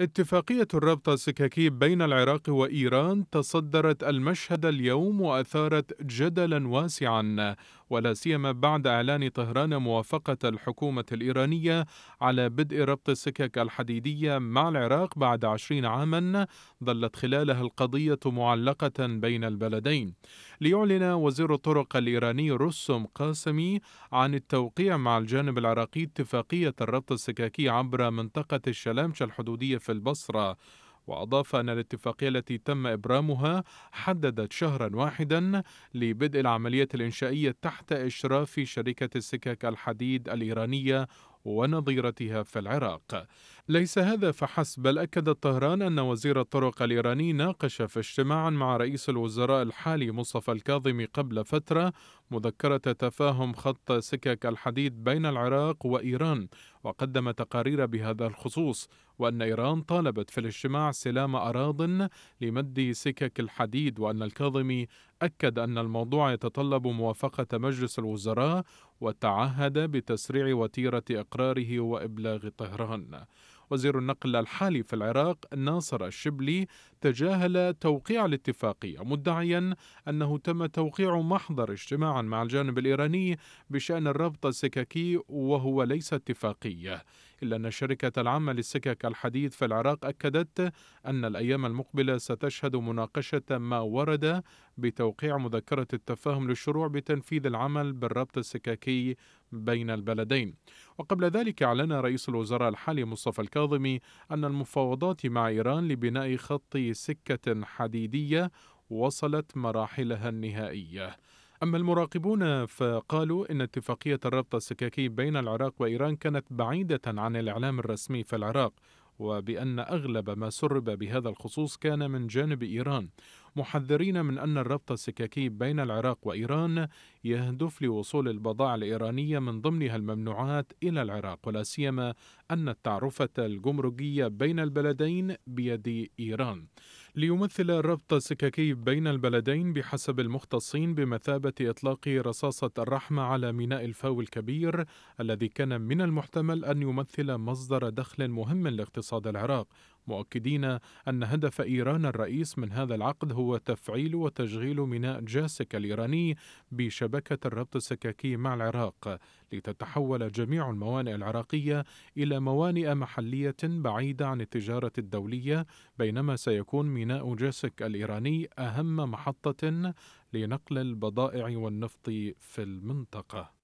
اتفاقية الربط السككي بين العراق وإيران تصدرت المشهد اليوم وأثارت جدلا واسعا ولا سيما بعد إعلان طهران موافقة الحكومة الإيرانية على بدء ربط السكك الحديدية مع العراق بعد عشرين عاما ظلت خلالها القضية معلقة بين البلدين ليعلن وزير الطرق الإيراني رسوم قاسمي عن التوقيع مع الجانب العراقي اتفاقية الربط السككي عبر منطقة الشلامش الحدودية في البصرة وأضاف أن الاتفاقية التي تم إبرامها حددت شهرا واحدا لبدء العملية الإنشائية تحت إشراف شركة السكك الحديد الإيرانية ونظيرتها في العراق ليس هذا فحسب بل أكدت طهران أن وزير الطرق الإيراني ناقش في اجتماع مع رئيس الوزراء الحالي مصطفى الكاظمي قبل فترة مذكرة تفاهم خط سكك الحديد بين العراق وإيران وقدم تقارير بهذا الخصوص وأن إيران طالبت في الاجتماع سلام أراض لمد سكك الحديد وأن الكاظمي أكد أن الموضوع يتطلب موافقة مجلس الوزراء وتعهد بتسريع وتيرة إقراره وإبلاغ طهران وزير النقل الحالي في العراق ناصر الشبلي تجاهل توقيع الاتفاقية مدعيا أنه تم توقيع محضر اجتماع مع الجانب الإيراني بشأن الربط السككي وهو ليس اتفاقية إلا أن الشركة العامة للسكك الحديد في العراق أكدت أن الأيام المقبلة ستشهد مناقشة ما ورد بتوقيع مذكرة التفاهم للشروع بتنفيذ العمل بالربط السككي بين البلدين وقبل ذلك أعلن رئيس الوزراء الحالي مصطفى الكاظمي أن المفاوضات مع إيران لبناء خط سكة حديدية وصلت مراحلها النهائيه أما المراقبون فقالوا إن اتفاقية الربط السكاكي بين العراق وإيران كانت بعيدة عن الإعلام الرسمي في العراق وبأن أغلب ما سرب بهذا الخصوص كان من جانب إيران محذرين من أن الربط السككي بين العراق وإيران يهدف لوصول البضائع الإيرانية من ضمنها الممنوعات إلى العراق ولا سيما أن التعرفة الجمركية بين البلدين بيد إيران ليمثل الربط السككي بين البلدين بحسب المختصين بمثابة إطلاق رصاصة الرحمة على ميناء الفاو الكبير الذي كان من المحتمل أن يمثل مصدر دخل مهم لاقتصاد العراق مؤكدين أن هدف إيران الرئيس من هذا العقد هو تفعيل وتشغيل ميناء جاسك الإيراني بشبكة الربط السكاكي مع العراق لتتحول جميع الموانئ العراقية إلى موانئ محلية بعيدة عن التجارة الدولية بينما سيكون ميناء جاسك الإيراني أهم محطة لنقل البضائع والنفط في المنطقة